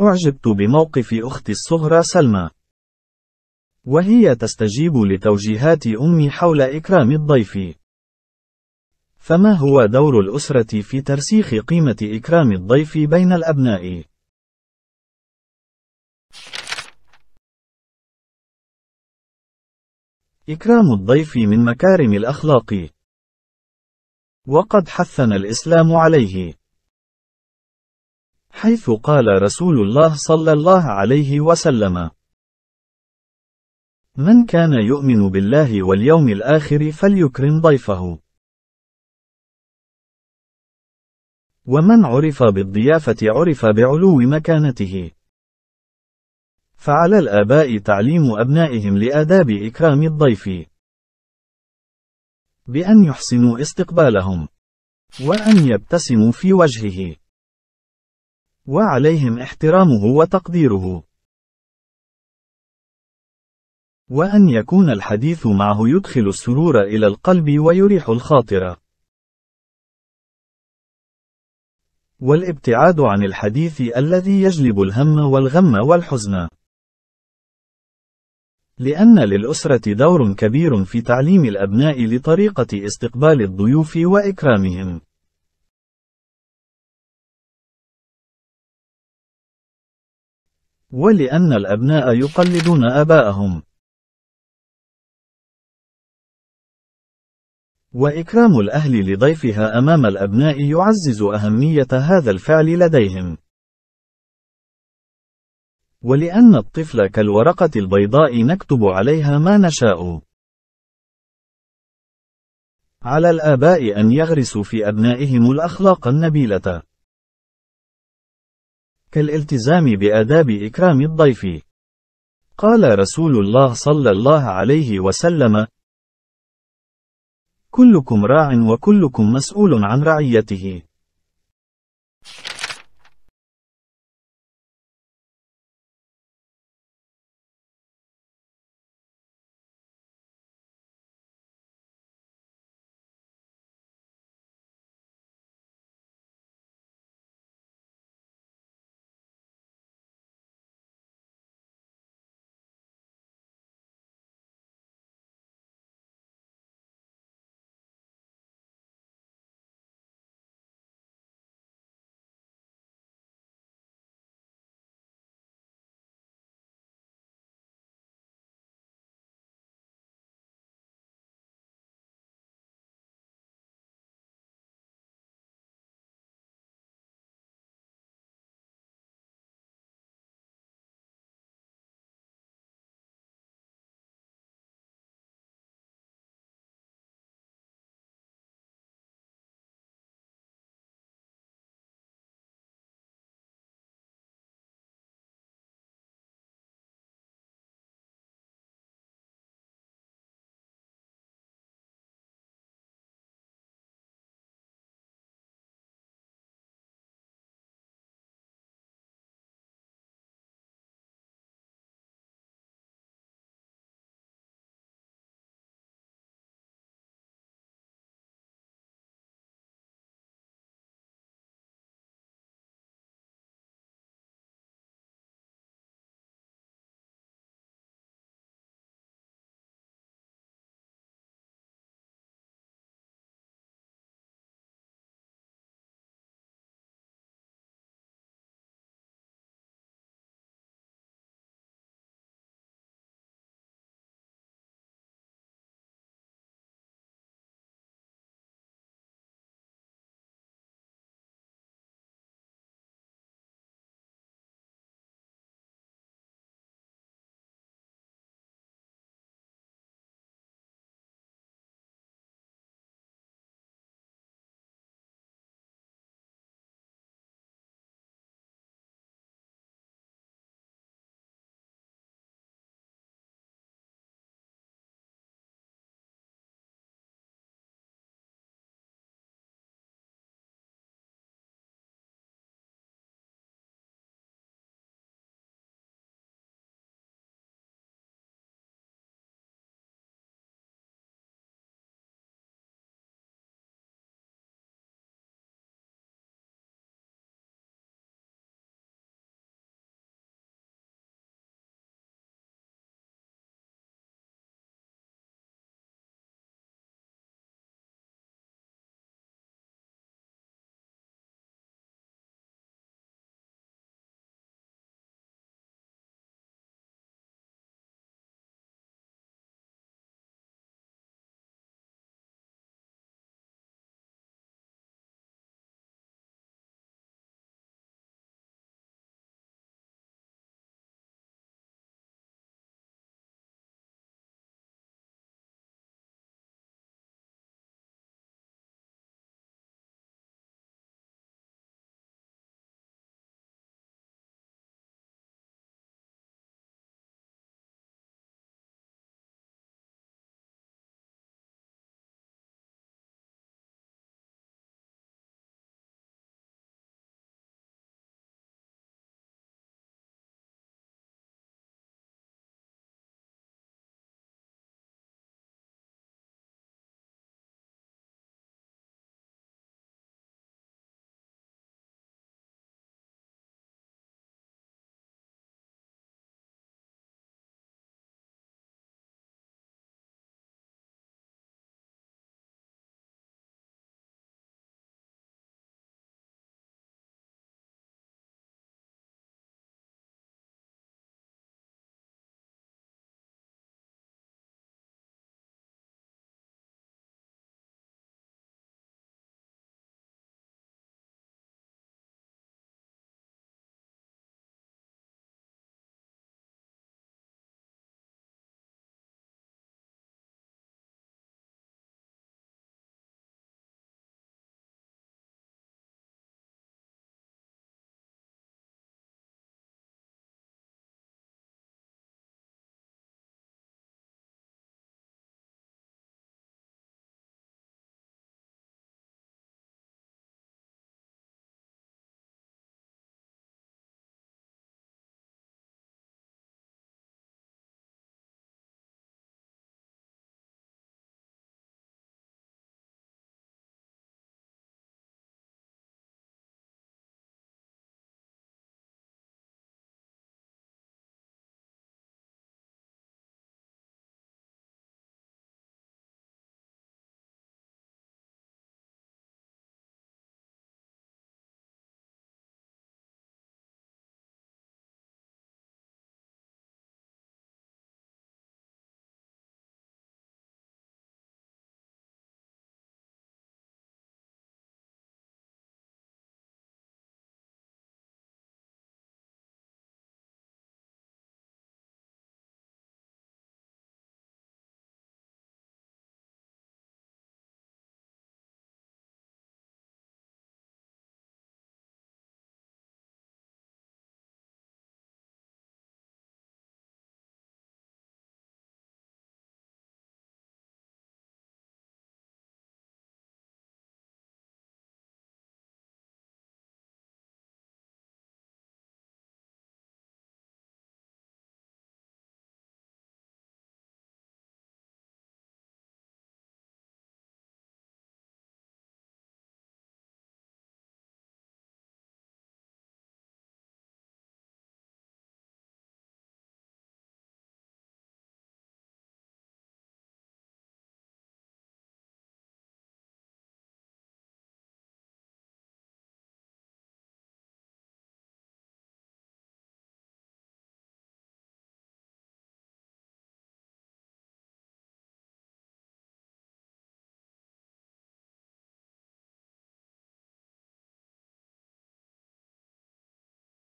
أعجبت بموقف أختي الصغرى سلمى. وهي تستجيب لتوجيهات أمي حول إكرام الضيف. فما هو دور الأسرة في ترسيخ قيمة إكرام الضيف بين الأبناء؟ إكرام الضيف من مكارم الأخلاق. وقد حثنا الإسلام عليه. حيث قال رسول الله صلى الله عليه وسلم من كان يؤمن بالله واليوم الآخر فليكرم ضيفه ومن عرف بالضيافة عرف بعلو مكانته فعلى الآباء تعليم أبنائهم لآداب إكرام الضيف بأن يحسنوا استقبالهم وأن يبتسموا في وجهه وعليهم احترامه وتقديره وأن يكون الحديث معه يدخل السرور إلى القلب ويريح الخاطر. والابتعاد عن الحديث الذي يجلب الهم والغم والحزن. لأن للأسرة دور كبير في تعليم الأبناء لطريقة استقبال الضيوف وإكرامهم. ولأن الأبناء يقلدون أباءهم وإكرام الأهل لضيفها أمام الأبناء يعزز أهمية هذا الفعل لديهم ولأن الطفل كالورقة البيضاء نكتب عليها ما نشاء على الآباء أن يغرسوا في أبنائهم الأخلاق النبيلة كالالتزام بآداب إكرام الضيف. قال رسول الله صلى الله عليه وسلم: كلكم راع وكلكم مسؤول عن رعيته.